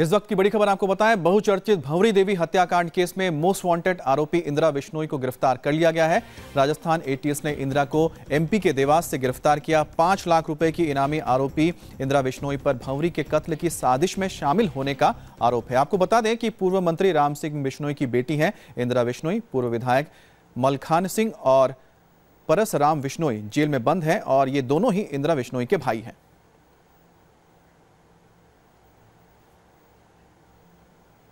इस वक्त की बड़ी खबर आपको बताएं बहुचर्चित भंवरी देवी हत्याकांड केस में मोस्ट वांटेड आरोपी इंदिरा बिश्नोई को गिरफ्तार कर लिया गया है राजस्थान एटीएस ने इंदिरा को एमपी के देवास से गिरफ्तार किया पांच लाख रुपए की इनामी आरोपी इंदिरा बिश्नोई पर भंवरी के कत्ल की साजिश में शामिल होने का आरोप है आपको बता दें कि पूर्व मंत्री राम सिंह बिश्नोई की बेटी है इंदिरा बिश्नोई पूर्व विधायक मलखान सिंह और परस राम विश्नोई जेल में बंद है और ये दोनों ही इंदिरा विश्नोई के भाई हैं